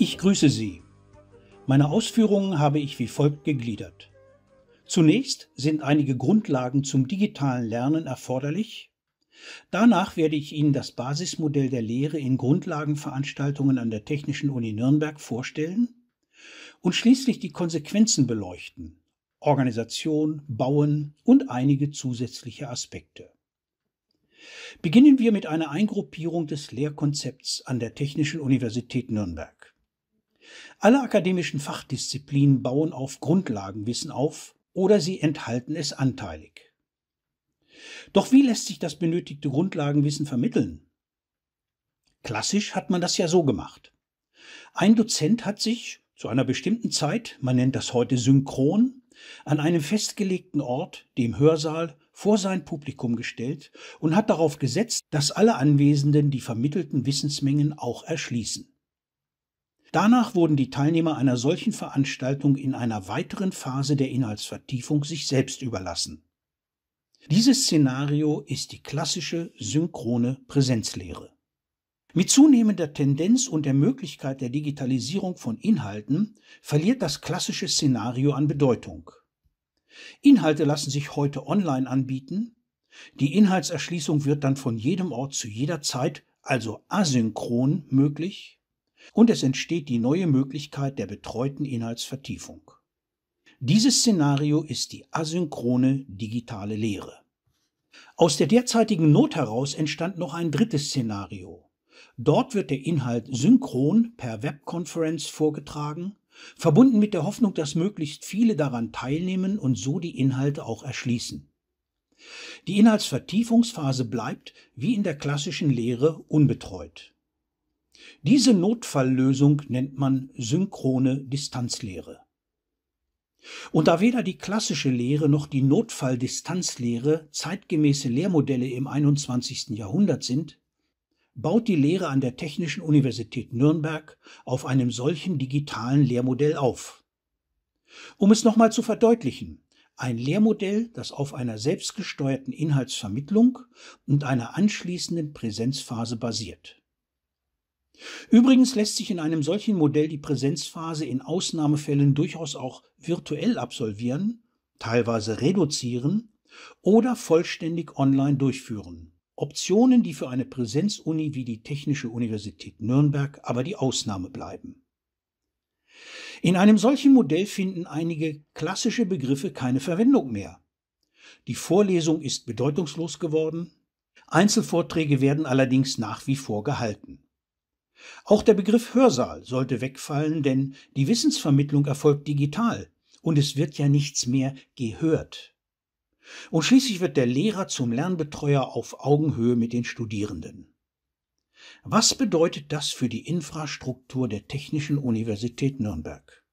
Ich grüße Sie. Meine Ausführungen habe ich wie folgt gegliedert. Zunächst sind einige Grundlagen zum digitalen Lernen erforderlich. Danach werde ich Ihnen das Basismodell der Lehre in Grundlagenveranstaltungen an der Technischen Uni Nürnberg vorstellen und schließlich die Konsequenzen beleuchten, Organisation, Bauen und einige zusätzliche Aspekte. Beginnen wir mit einer Eingruppierung des Lehrkonzepts an der Technischen Universität Nürnberg. Alle akademischen Fachdisziplinen bauen auf Grundlagenwissen auf oder sie enthalten es anteilig. Doch wie lässt sich das benötigte Grundlagenwissen vermitteln? Klassisch hat man das ja so gemacht. Ein Dozent hat sich zu einer bestimmten Zeit, man nennt das heute synchron, an einem festgelegten Ort, dem Hörsaal, vor sein Publikum gestellt und hat darauf gesetzt, dass alle Anwesenden die vermittelten Wissensmengen auch erschließen. Danach wurden die Teilnehmer einer solchen Veranstaltung in einer weiteren Phase der Inhaltsvertiefung sich selbst überlassen. Dieses Szenario ist die klassische synchrone Präsenzlehre. Mit zunehmender Tendenz und der Möglichkeit der Digitalisierung von Inhalten verliert das klassische Szenario an Bedeutung. Inhalte lassen sich heute online anbieten, die Inhaltserschließung wird dann von jedem Ort zu jeder Zeit, also asynchron, möglich und es entsteht die neue Möglichkeit der betreuten Inhaltsvertiefung. Dieses Szenario ist die asynchrone digitale Lehre. Aus der derzeitigen Not heraus entstand noch ein drittes Szenario. Dort wird der Inhalt synchron per Webkonferenz vorgetragen, verbunden mit der Hoffnung, dass möglichst viele daran teilnehmen und so die Inhalte auch erschließen. Die Inhaltsvertiefungsphase bleibt, wie in der klassischen Lehre, unbetreut. Diese Notfalllösung nennt man synchrone Distanzlehre. Und da weder die klassische Lehre noch die Notfalldistanzlehre zeitgemäße Lehrmodelle im 21. Jahrhundert sind, baut die Lehre an der Technischen Universität Nürnberg auf einem solchen digitalen Lehrmodell auf. Um es nochmal zu verdeutlichen, ein Lehrmodell, das auf einer selbstgesteuerten Inhaltsvermittlung und einer anschließenden Präsenzphase basiert. Übrigens lässt sich in einem solchen Modell die Präsenzphase in Ausnahmefällen durchaus auch virtuell absolvieren, teilweise reduzieren oder vollständig online durchführen. Optionen, die für eine Präsenzuni wie die Technische Universität Nürnberg aber die Ausnahme bleiben. In einem solchen Modell finden einige klassische Begriffe keine Verwendung mehr. Die Vorlesung ist bedeutungslos geworden, Einzelvorträge werden allerdings nach wie vor gehalten. Auch der Begriff Hörsaal sollte wegfallen, denn die Wissensvermittlung erfolgt digital und es wird ja nichts mehr gehört. Und schließlich wird der Lehrer zum Lernbetreuer auf Augenhöhe mit den Studierenden. Was bedeutet das für die Infrastruktur der Technischen Universität Nürnberg?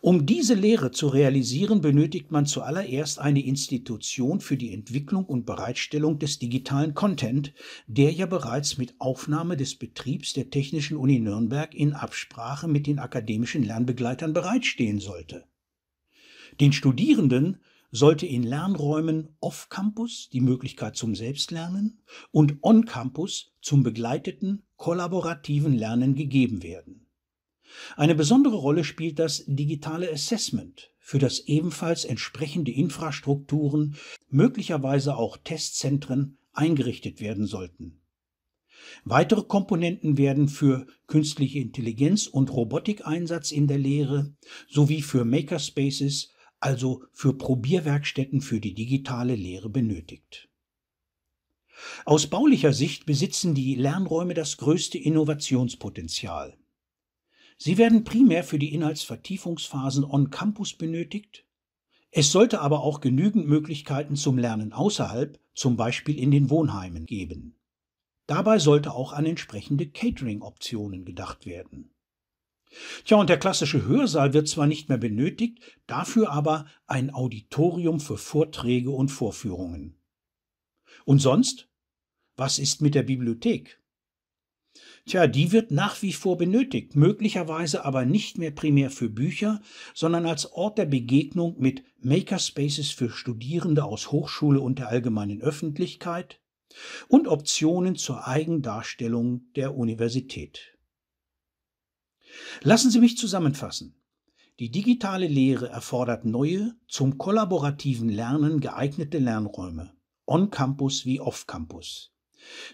Um diese Lehre zu realisieren, benötigt man zuallererst eine Institution für die Entwicklung und Bereitstellung des digitalen Content, der ja bereits mit Aufnahme des Betriebs der Technischen Uni Nürnberg in Absprache mit den akademischen Lernbegleitern bereitstehen sollte. Den Studierenden sollte in Lernräumen off-campus die Möglichkeit zum Selbstlernen und on-campus zum begleiteten, kollaborativen Lernen gegeben werden. Eine besondere Rolle spielt das digitale Assessment, für das ebenfalls entsprechende Infrastrukturen, möglicherweise auch Testzentren, eingerichtet werden sollten. Weitere Komponenten werden für künstliche Intelligenz und Robotikeinsatz in der Lehre sowie für Makerspaces, also für Probierwerkstätten für die digitale Lehre benötigt. Aus baulicher Sicht besitzen die Lernräume das größte Innovationspotenzial. Sie werden primär für die Inhaltsvertiefungsphasen on Campus benötigt. Es sollte aber auch genügend Möglichkeiten zum Lernen außerhalb, zum Beispiel in den Wohnheimen, geben. Dabei sollte auch an entsprechende Catering-Optionen gedacht werden. Tja, und der klassische Hörsaal wird zwar nicht mehr benötigt, dafür aber ein Auditorium für Vorträge und Vorführungen. Und sonst? Was ist mit der Bibliothek? Tja, die wird nach wie vor benötigt, möglicherweise aber nicht mehr primär für Bücher, sondern als Ort der Begegnung mit Makerspaces für Studierende aus Hochschule und der allgemeinen Öffentlichkeit und Optionen zur Eigendarstellung der Universität. Lassen Sie mich zusammenfassen. Die digitale Lehre erfordert neue, zum kollaborativen Lernen geeignete Lernräume, on-campus wie off-campus.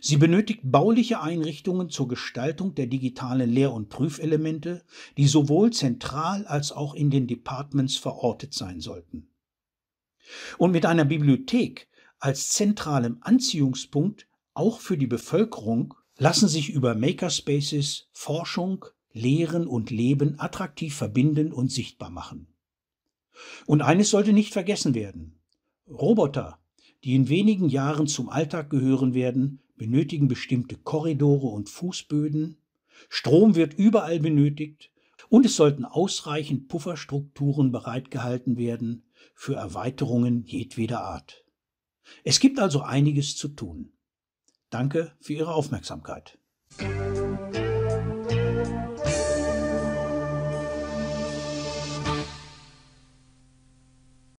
Sie benötigt bauliche Einrichtungen zur Gestaltung der digitalen Lehr- und Prüfelemente, die sowohl zentral als auch in den Departments verortet sein sollten. Und mit einer Bibliothek als zentralem Anziehungspunkt auch für die Bevölkerung lassen sich über Makerspaces Forschung, Lehren und Leben attraktiv verbinden und sichtbar machen. Und eines sollte nicht vergessen werden. Roboter die in wenigen Jahren zum Alltag gehören werden, benötigen bestimmte Korridore und Fußböden. Strom wird überall benötigt und es sollten ausreichend Pufferstrukturen bereitgehalten werden für Erweiterungen jedweder Art. Es gibt also einiges zu tun. Danke für Ihre Aufmerksamkeit.